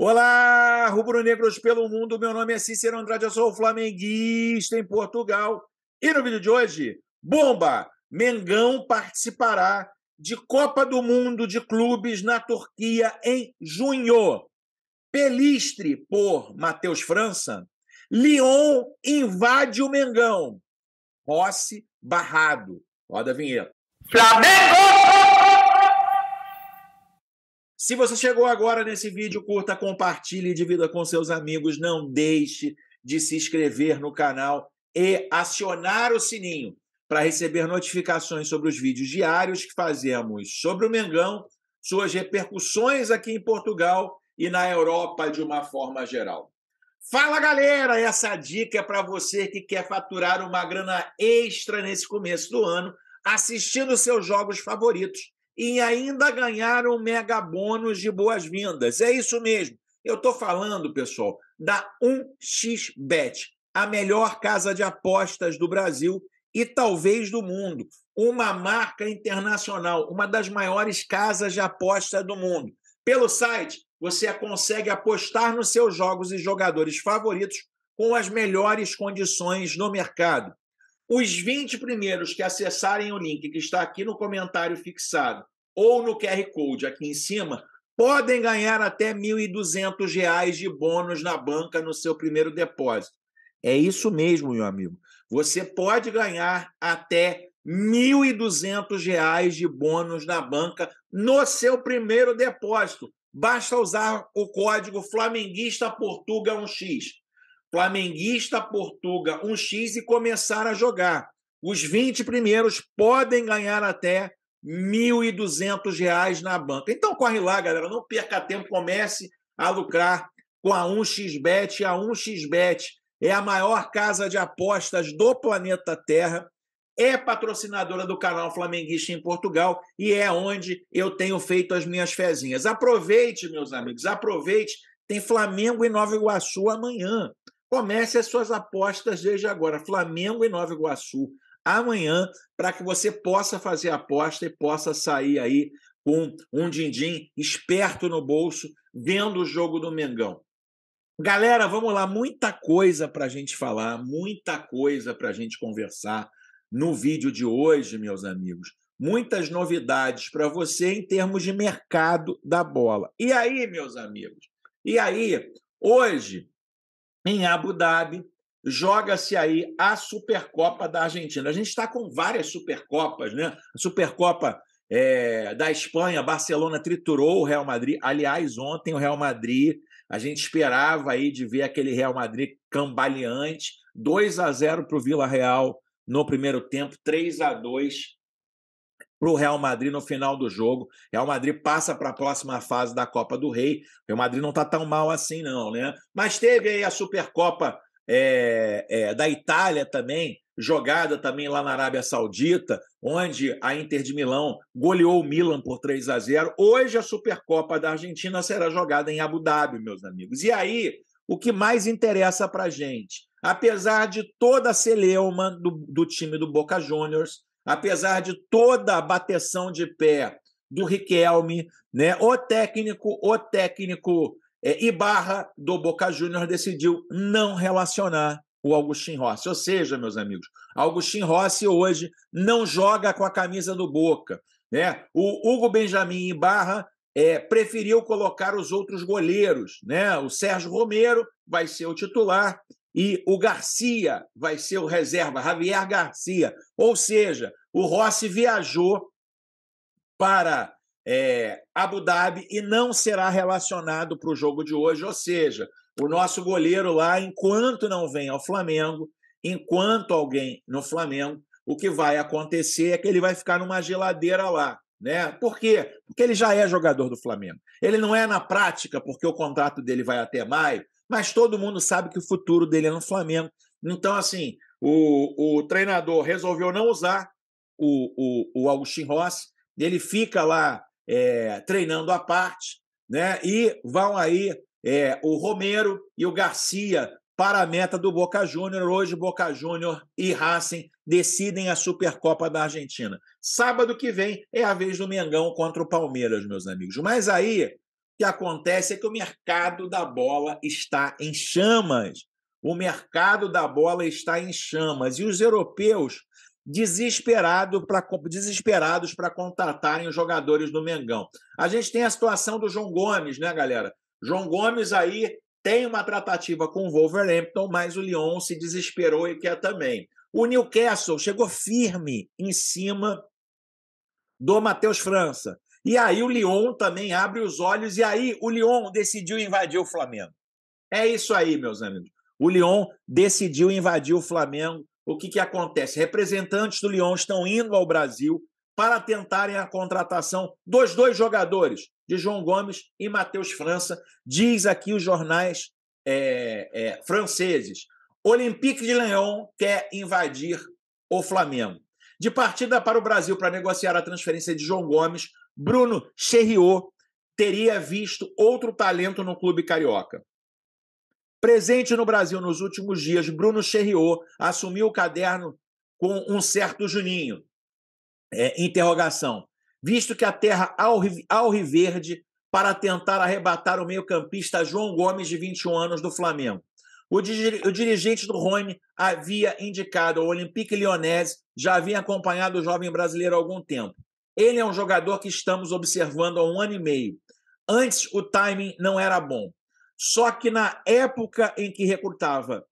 Olá, rubro-negros pelo mundo. Meu nome é Cícero Andrade, eu sou flamenguista em Portugal. E no vídeo de hoje, bomba! Mengão participará de Copa do Mundo de Clubes na Turquia em junho. Pelistre por Matheus França. Lyon invade o Mengão. Rossi barrado. Roda a vinheta. Flamengo! Se você chegou agora nesse vídeo, curta, compartilhe e divida com seus amigos. Não deixe de se inscrever no canal e acionar o sininho para receber notificações sobre os vídeos diários que fazemos sobre o Mengão, suas repercussões aqui em Portugal e na Europa de uma forma geral. Fala galera, essa dica é para você que quer faturar uma grana extra nesse começo do ano assistindo seus jogos favoritos e ainda ganhar um mega bônus de boas-vindas. É isso mesmo. Eu estou falando, pessoal, da 1xBet, a melhor casa de apostas do Brasil e talvez do mundo. Uma marca internacional, uma das maiores casas de aposta do mundo. Pelo site, você consegue apostar nos seus jogos e jogadores favoritos com as melhores condições no mercado. Os 20 primeiros que acessarem o link que está aqui no comentário fixado ou no QR Code aqui em cima podem ganhar até R$ 1.200 de bônus na banca no seu primeiro depósito. É isso mesmo, meu amigo. Você pode ganhar até R$ 1.200 de bônus na banca no seu primeiro depósito. Basta usar o código flamenguistaportuga 1x. Flamenguista Portuga 1x e começar a jogar. Os 20 primeiros podem ganhar até R$ 1.200 na banca. Então corre lá, galera, não perca tempo, comece a lucrar com a 1xBet. A 1xBet é a maior casa de apostas do planeta Terra, é patrocinadora do canal Flamenguista em Portugal e é onde eu tenho feito as minhas fezinhas. Aproveite, meus amigos, aproveite. Tem Flamengo e Nova Iguaçu amanhã. Comece as suas apostas desde agora. Flamengo e Nova Iguaçu amanhã, para que você possa fazer a aposta e possa sair aí com um din-din esperto no bolso, vendo o jogo do Mengão. Galera, vamos lá, muita coisa para a gente falar, muita coisa para a gente conversar no vídeo de hoje, meus amigos. Muitas novidades para você em termos de mercado da bola. E aí, meus amigos? E aí, hoje em Abu Dhabi, joga-se aí a Supercopa da Argentina. A gente está com várias Supercopas, né? A Supercopa é, da Espanha, Barcelona triturou o Real Madrid. Aliás, ontem o Real Madrid, a gente esperava aí de ver aquele Real Madrid cambaleante, 2 a 0 para o Vila Real no primeiro tempo, 3 a 2 para o Real Madrid no final do jogo. Real Madrid passa para a próxima fase da Copa do Rei. Real Madrid não está tão mal assim, não, né? Mas teve aí a Supercopa é, é, da Itália também, jogada também lá na Arábia Saudita, onde a Inter de Milão goleou o Milan por 3 a 0. Hoje a Supercopa da Argentina será jogada em Abu Dhabi, meus amigos. E aí, o que mais interessa para gente? Apesar de toda a celeuma do, do time do Boca Juniors, apesar de toda a bateção de pé do Riquelme, né? O técnico, o técnico é, Ibarra do Boca Júnior decidiu não relacionar o Augustin Rossi. Ou seja, meus amigos, Augustin Rossi hoje não joga com a camisa do Boca. Né? O Hugo Benjamin Ibarra é, preferiu colocar os outros goleiros. Né? O Sérgio Romero vai ser o titular e o Garcia vai ser o reserva, Javier Garcia. Ou seja, o Rossi viajou para é, Abu Dhabi e não será relacionado para o jogo de hoje. Ou seja, o nosso goleiro lá, enquanto não vem ao Flamengo, enquanto alguém no Flamengo, o que vai acontecer é que ele vai ficar numa geladeira lá. Né? Por quê? Porque ele já é jogador do Flamengo. Ele não é na prática, porque o contrato dele vai até maio, mas todo mundo sabe que o futuro dele é no Flamengo. Então, assim, o, o treinador resolveu não usar o, o, o Agustin Rossi, ele fica lá é, treinando à parte, né? E vão aí é, o Romero e o Garcia para a meta do Boca Júnior. Hoje, Boca Júnior e Racing decidem a Supercopa da Argentina. Sábado que vem é a vez do Mengão contra o Palmeiras, meus amigos. Mas aí que acontece é que o mercado da bola está em chamas. O mercado da bola está em chamas. E os europeus desesperado pra, desesperados para contratarem os jogadores do Mengão. A gente tem a situação do João Gomes, né, galera? João Gomes aí tem uma tratativa com o Wolverhampton, mas o Lyon se desesperou e quer também. O Newcastle chegou firme em cima do Matheus França. E aí o Lyon também abre os olhos e aí o Lyon decidiu invadir o Flamengo. É isso aí, meus amigos. O Lyon decidiu invadir o Flamengo. O que, que acontece? Representantes do Lyon estão indo ao Brasil para tentarem a contratação dos dois jogadores, de João Gomes e Matheus França, diz aqui os jornais é, é, franceses. Olympique de Lyon quer invadir o Flamengo. De partida para o Brasil para negociar a transferência de João Gomes, Bruno Cherriot teria visto outro talento no clube carioca. Presente no Brasil nos últimos dias, Bruno Cherriot assumiu o caderno com um certo Juninho. É, interrogação. Visto que a terra alriverde para tentar arrebatar o meio-campista João Gomes, de 21 anos, do Flamengo. O, dir o dirigente do Rony havia indicado ao Olympique Lyonnais, já havia acompanhado o jovem brasileiro há algum tempo. Ele é um jogador que estamos observando há um ano e meio. Antes, o timing não era bom. Só que na época em que recrutava,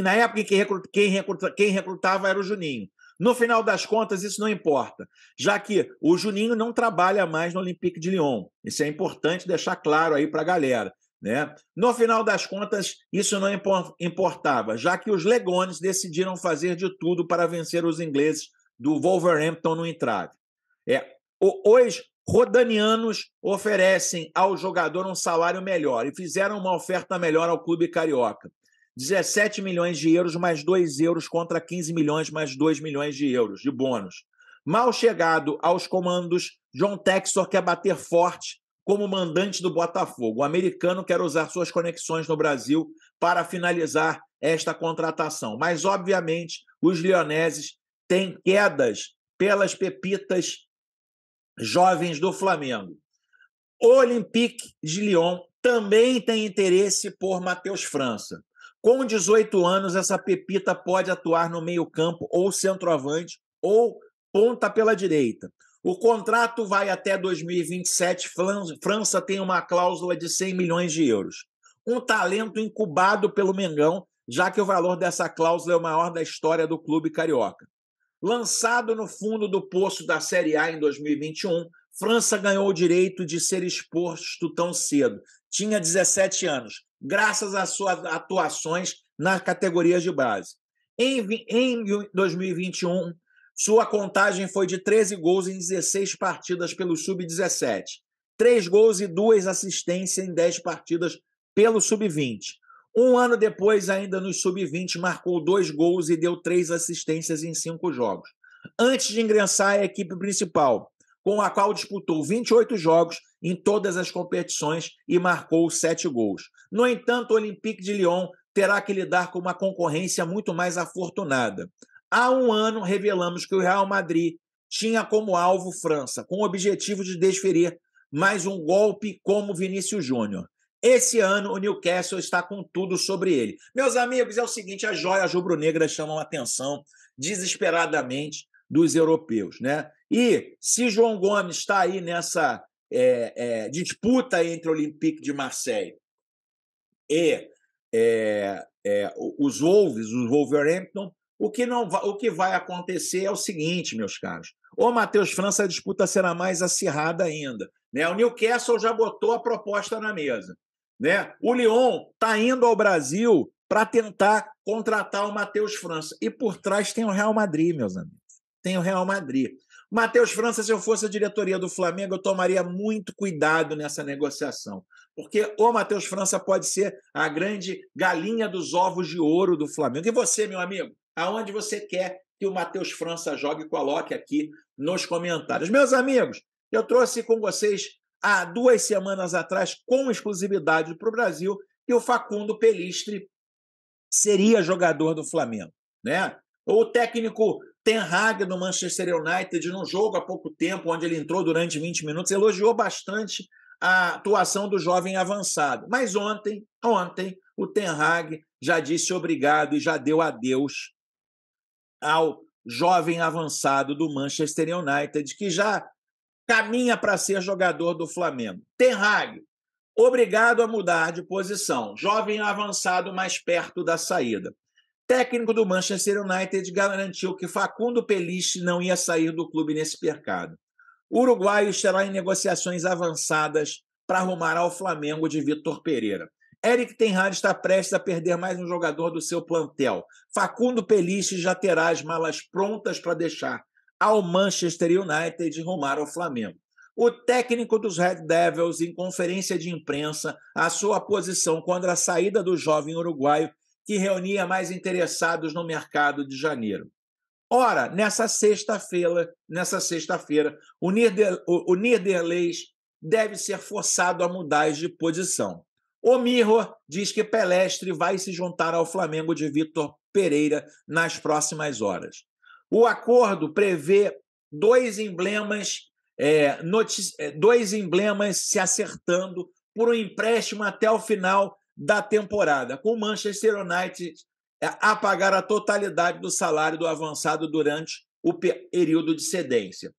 na época em que recrut, quem, quem recrutava era o Juninho. No final das contas, isso não importa, já que o Juninho não trabalha mais no Olympique de Lyon. Isso é importante deixar claro aí para a galera. Né? No final das contas, isso não importava, já que os legones decidiram fazer de tudo para vencer os ingleses do Wolverhampton no entrave. É, os rodanianos oferecem ao jogador um salário melhor e fizeram uma oferta melhor ao clube carioca. 17 milhões de euros mais 2 euros contra 15 milhões mais 2 milhões de euros de bônus. Mal chegado aos comandos, John Texor quer bater forte como mandante do Botafogo. O americano quer usar suas conexões no Brasil para finalizar esta contratação. Mas, obviamente, os leoneses têm quedas pelas pepitas jovens do Flamengo. O Olympique de Lyon também tem interesse por Matheus França. Com 18 anos, essa pepita pode atuar no meio-campo ou centroavante ou ponta pela direita. O contrato vai até 2027. França tem uma cláusula de 100 milhões de euros. Um talento incubado pelo Mengão, já que o valor dessa cláusula é o maior da história do clube carioca. Lançado no fundo do poço da Série A em 2021, França ganhou o direito de ser exposto tão cedo. Tinha 17 anos, graças às suas atuações nas categorias de base. Em, 2021, sua contagem foi de 13 gols em 16 partidas pelo Sub-17, 3 gols e 2 assistências em 10 partidas pelo Sub-20. Um ano depois, ainda no Sub-20, marcou dois gols e deu três assistências em cinco jogos. Antes de ingressar à equipe principal, com a qual disputou 28 jogos em todas as competições e marcou sete gols. No entanto, o Olympique de Lyon terá que lidar com uma concorrência muito mais afortunada. Há um ano revelamos que o Real Madrid tinha como alvo França, com o objetivo de desferir mais um golpe como Vinícius Júnior. Esse ano o Newcastle está com tudo sobre ele. Meus amigos, é o seguinte: as joias rubro-negras chamam a atenção desesperadamente dos europeus, né? E se João Gomes está aí nessa é, é, disputa entre o Olympique de Marseille e é, é os Wolves, os Wolverhampton, o que, não, o que vai acontecer é o seguinte, meus caros. O Matheus França, a disputa será mais acirrada ainda. Né? O Newcastle já botou a proposta na mesa. Né? O Lyon está indo ao Brasil para tentar contratar o Matheus França. E por trás tem o Real Madrid, meus amigos. Tem o Real Madrid. Matheus França, se eu fosse a diretoria do Flamengo, eu tomaria muito cuidado nessa negociação. Porque o Matheus França pode ser a grande galinha dos ovos de ouro do Flamengo. E você, meu amigo? aonde você quer que o Matheus França jogue, coloque aqui nos comentários. Meus amigos, eu trouxe com vocês há duas semanas atrás, com exclusividade para o Brasil, que o Facundo Pelistre seria jogador do Flamengo. Né? O técnico Ten Hag do Manchester United, num jogo há pouco tempo, onde ele entrou durante 20 minutos, elogiou bastante a atuação do jovem avançado. Mas ontem, ontem, o Ten Hag já disse obrigado e já deu adeus ao jovem avançado do Manchester United, que já caminha para ser jogador do Flamengo. Ten Hag, obrigado a mudar de posição. Jovem avançado mais perto da saída. Técnico do Manchester United garantiu que Facundo Pelice não ia sair do clube nesse mercado. O uruguaio estará em negociações avançadas para arrumar ao Flamengo de Vitor Pereira. Eric Tenhar está prestes a perder mais um jogador do seu plantel. Facundo Pelice já terá as malas prontas para deixar ao Manchester United e rumar ao Flamengo. O técnico dos Red Devils, em conferência de imprensa, a sua posição contra a saída do jovem uruguaio que reunia mais interessados no mercado de janeiro. Ora, nessa sexta-feira, nessa sexta-feira, o, o Niederleis deve ser forçado a mudar de posição. O Mirro diz que Pelestre vai se juntar ao Flamengo de Vitor Pereira nas próximas horas. O acordo prevê dois emblemas, é, é dois emblemas se acertando por um empréstimo até o final da temporada, com o Manchester United é, a pagar a totalidade do salário do avançado durante o período de cedência.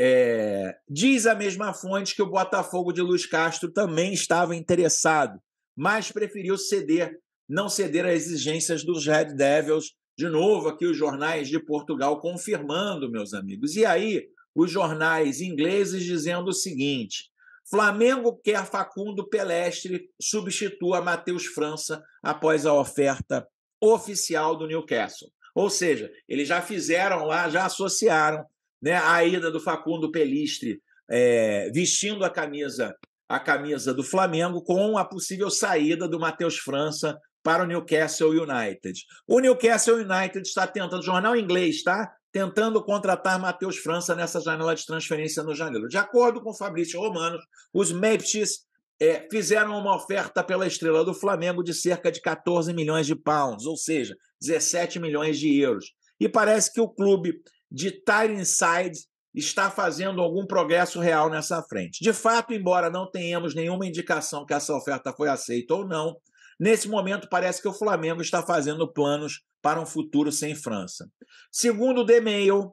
É, diz a mesma fonte que o Botafogo de Luiz Castro também estava interessado mas preferiu ceder, não ceder às exigências dos Red Devils. De novo, aqui os jornais de Portugal confirmando, meus amigos. E aí, os jornais ingleses dizendo o seguinte: Flamengo quer Facundo Pelestre substitua Matheus França após a oferta oficial do Newcastle. Ou seja, eles já fizeram lá, já associaram né, a ida do Facundo Pelestre eh, é, vestindo a camisa a camisa do Flamengo com a possível saída do Matheus França para o Newcastle United. O Newcastle United está tentando, jornal inglês, tá? Tentando contratar Matheus França nessa janela de transferência no janeiro. De acordo com Fabrício Romano, os Mapes é, fizeram uma oferta pela estrela do Flamengo de cerca de 14 milhões de pounds, ou seja, 17 milhões de euros. E parece que o clube de Tyneside está fazendo algum progresso real nessa frente. De fato, embora não tenhamos nenhuma indicação que essa oferta foi aceita ou não, nesse momento parece que o Flamengo está fazendo planos para um futuro sem França. Segundo o The Mail,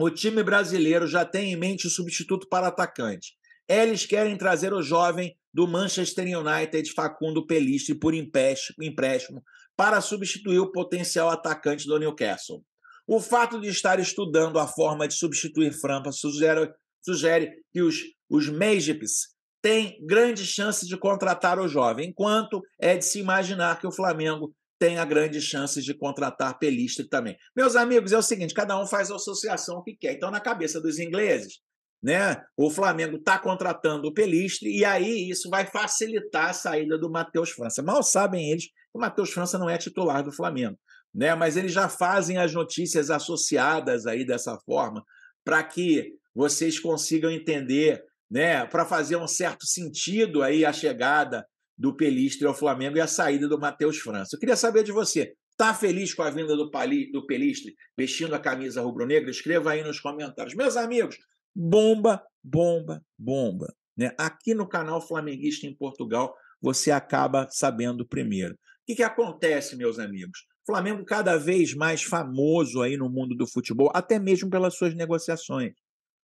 o time brasileiro já tem em mente o substituto para atacante. Eles querem trazer o jovem do Manchester United, Facundo Pelistri, por empréstimo para substituir o potencial atacante do Newcastle. O fato de estar estudando a forma de substituir frampa sugere, sugere que os, os Meijipes têm grande chance de contratar o jovem, enquanto é de se imaginar que o Flamengo tem a grande chance de contratar Pelistre também. Meus amigos, é o seguinte, cada um faz a associação que quer. Então, na cabeça dos ingleses, né? O Flamengo está contratando o Pelistre e aí isso vai facilitar a saída do Matheus França. Mal sabem eles que o Matheus França não é titular do Flamengo né? Mas eles já fazem as notícias associadas aí dessa forma para que vocês consigam entender, né? Para fazer um certo sentido aí a chegada do Pelistre ao Flamengo e a saída do Matheus França. Eu queria saber de você. Tá feliz com a vinda do, Pali, do Pelistre vestindo a camisa rubro-negra? Escreva aí nos comentários. Meus amigos, bomba, bomba, bomba. Né? Aqui no canal Flamenguista em Portugal, você acaba sabendo primeiro. O que, que acontece, meus amigos? Flamengo cada vez mais famoso aí no mundo do futebol, até mesmo pelas suas negociações,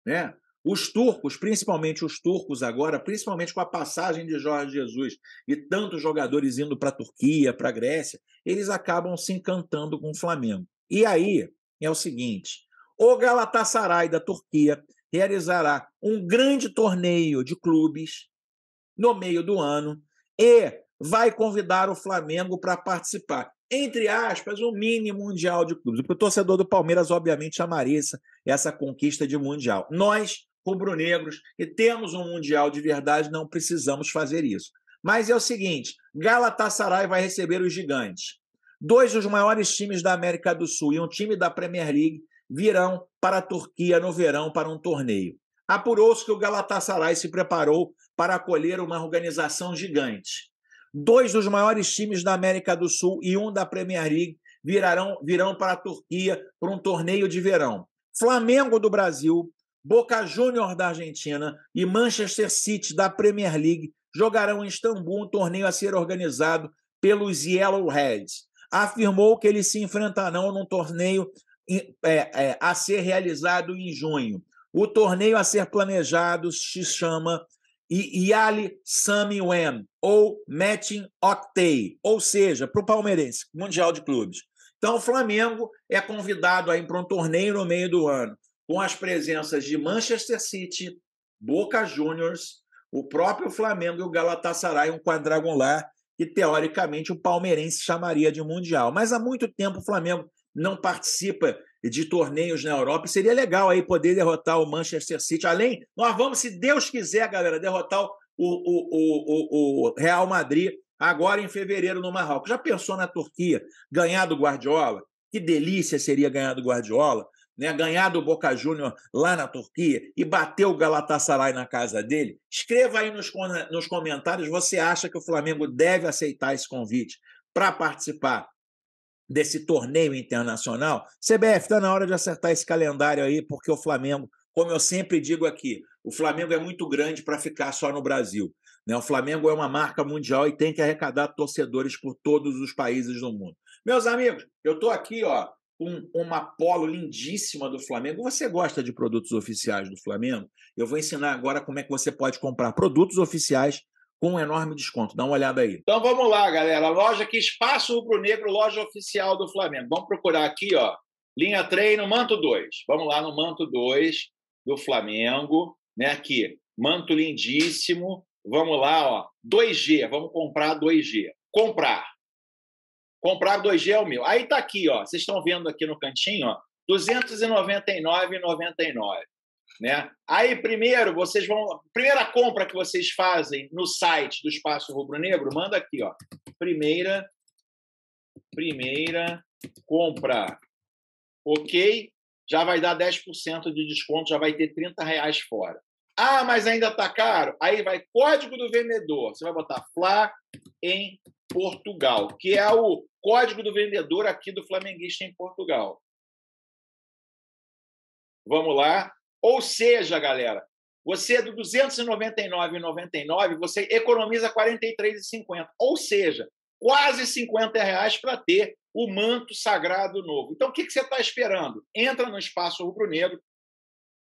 né? Os turcos, principalmente os turcos agora, principalmente com a passagem de Jorge Jesus e tantos jogadores indo para a Turquia, para a Grécia, eles acabam se encantando com o Flamengo. E aí é o seguinte: o Galatasaray da Turquia realizará um grande torneio de clubes no meio do ano e vai convidar o Flamengo para participar entre aspas, um mini mundial de clubes. o torcedor do Palmeiras, obviamente, amareça essa, essa conquista de mundial. Nós, rubro-negros, que temos um mundial de verdade, não precisamos fazer isso. Mas é o seguinte: Galatasaray vai receber os gigantes. Dois dos maiores times da América do Sul e um time da Premier League virão para a Turquia no verão para um torneio. Apurou-se que o Galatasaray se preparou para acolher uma organização gigante. Dois dos maiores times da América do Sul e um da Premier League virarão, virão para a Turquia para um torneio de verão. Flamengo do Brasil, Boca Júnior da Argentina e Manchester City da Premier League jogarão em Istambul um torneio a ser organizado pelos Yellow Reds. Afirmou que eles se enfrentarão num torneio é, é, a ser realizado em junho. O torneio a ser planejado se chama e Yali Samwen, ou Metin Octay, ou seja, para o palmeirense, Mundial de Clubes. Então, o Flamengo é convidado aí para um torneio no meio do ano, com as presenças de Manchester City, Boca Juniors, o próprio Flamengo e o Galatasaray, um quadrangular que, teoricamente, o palmeirense chamaria de Mundial. Mas há muito tempo o Flamengo não participa de torneios na Europa. E seria legal aí poder derrotar o Manchester City. Além, nós vamos, se Deus quiser, galera, derrotar o, o, o, o, Real Madrid agora em fevereiro no Marrocos. Já pensou na Turquia ganhar do Guardiola? Que delícia seria ganhar do Guardiola, né? ganhar do Boca Júnior lá na Turquia e bater o Galatasaray na casa dele? Escreva aí nos, nos comentários você acha que o Flamengo deve aceitar esse convite para participar desse torneio internacional. CBF, está na hora de acertar esse calendário aí, porque o Flamengo, como eu sempre digo aqui, o Flamengo é muito grande para ficar só no Brasil. Né? O Flamengo é uma marca mundial e tem que arrecadar torcedores por todos os países do mundo. Meus amigos, eu estou aqui ó, com uma polo lindíssima do Flamengo. Você gosta de produtos oficiais do Flamengo? Eu vou ensinar agora como é que você pode comprar produtos oficiais com um enorme desconto. Dá uma olhada aí. Então vamos lá, galera. Loja que Espaço Rubro Negro, loja oficial do Flamengo. Vamos procurar aqui, ó. Linha treino, Manto 2. Vamos lá no Manto 2 do Flamengo, né? Aqui, manto lindíssimo. Vamos lá, ó. 2G, vamos comprar 2G. Comprar. Comprar 2G é o meu. Aí tá aqui, ó. Vocês estão vendo aqui no cantinho, ó. 299,99. Né? Aí, primeiro, vocês vão. Primeira compra que vocês fazem no site do Espaço Rubro Negro, manda aqui, ó. Primeira. Primeira compra. Ok? Já vai dar 10% de desconto, já vai ter 30 reais fora. Ah, mas ainda está caro? Aí vai código do vendedor. Você vai botar Fla em Portugal, que é o código do vendedor aqui do Flamenguista em Portugal. Vamos lá. Ou seja, galera, você é do 299,99 você economiza 43,50, ou seja, quase 50 reais para ter o manto sagrado novo. Então, o que, que você está esperando? Entra no espaço rubro-negro,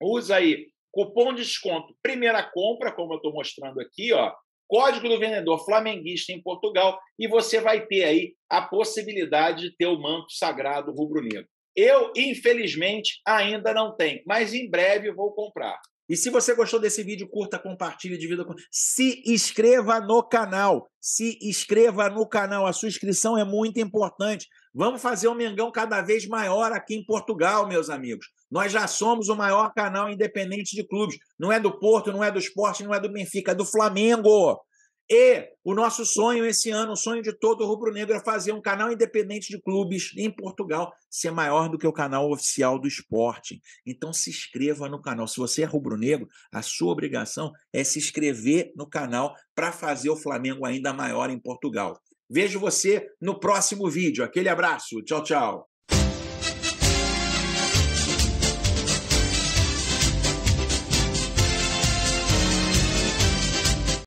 usa aí cupom de desconto, primeira compra, como eu estou mostrando aqui, ó, código do vendedor flamenguista em Portugal, e você vai ter aí a possibilidade de ter o manto sagrado rubro-negro. Eu, infelizmente, ainda não tenho, mas em breve vou comprar. E se você gostou desse vídeo, curta, compartilhe, divida com. Se inscreva no canal. Se inscreva no canal. A sua inscrição é muito importante. Vamos fazer um Mengão cada vez maior aqui em Portugal, meus amigos. Nós já somos o maior canal independente de clubes. Não é do Porto, não é do esporte, não é do Benfica, é do Flamengo. E o nosso sonho esse ano, o sonho de todo o rubro-negro, é fazer um canal independente de clubes em Portugal ser maior do que o canal oficial do esporte. Então se inscreva no canal. Se você é rubro-negro, a sua obrigação é se inscrever no canal para fazer o Flamengo ainda maior em Portugal. Vejo você no próximo vídeo. Aquele abraço. Tchau, tchau.